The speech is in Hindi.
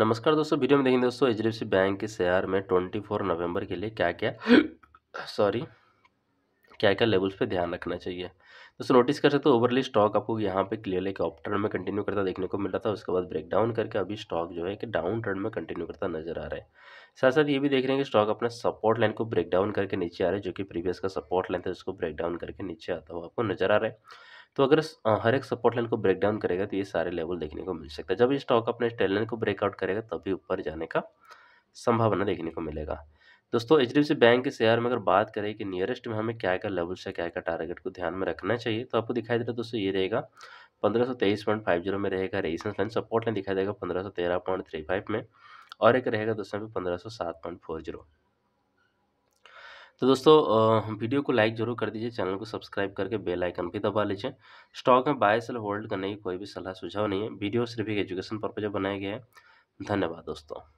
नमस्कार दोस्तों वीडियो में देखेंगे दोस्तों H D F C bank के शेयर में ट्वेंटी फोर नवंबर के लिए क्या क्या सॉरी क्या क्या लेवल्स पे ध्यान रखना चाहिए दोस्तों नोटिस कर सकते हो ओवरली स्टॉक आपको यहाँ पे क्लियरली एक अप टर्न में कंटिन्यू करता देखने को मिल रहा था उसके बाद ब्रेक डाउन करके अभी स्टॉक जो है कि डाउन टर्न में कंटिन्यू करता नजर आ रहा है साथ साथ ये भी देख रहे हैं कि स्टॉक अपना सपोर्ट लाइन को ब्रेक डाउन करके नीचे आ रहा है जो कि प्रीवियस का सपोर्ट लाइन था उसको ब्रेक डाउन करके नीचे आता हुआ आपको नजर आ रहा है तो अगर हर एक सपोर्ट लाइन को ब्रेक डाउन करेगा तो ये सारे लेवल देखने को मिल सकता है जब ये स्टॉक अपने टेल लाइन को ब्रेकआउट करेगा तभी ऊपर जाने का संभावना देखने को मिलेगा दोस्तों H D F C bank के शेयर में अगर बात करें कि नियरेस्ट में हमें क्या क्या लेवल से क्या क्या टारगेट को ध्यान में रखना चाहिए तो आपको दिखाई दे रहा है दोस्तों ये रहेगा पंद्रह सौ तेईस पॉइंट फाइव जीरो में रहेगा रेजिस्टेंस लाइन सपोर्ट लाइन दिखाई देगा पंद्रह सौ तेरह पॉइंट थ्री फाइव में और एक रहेगा दोस्तों पंद्रह सौ सात पॉइंट फोर जीरो तो दोस्तों वीडियो को लाइक जरूर कर दीजिए चैनल को सब्सक्राइब करके बेल आइकन भी दबा लीजिए स्टॉक में बाय सेल होल्ड करने की कोई भी सलाह सुझाव नहीं है वीडियो सिर्फ एक एजुकेशन पर्पज बनाया गया है धन्यवाद दोस्तों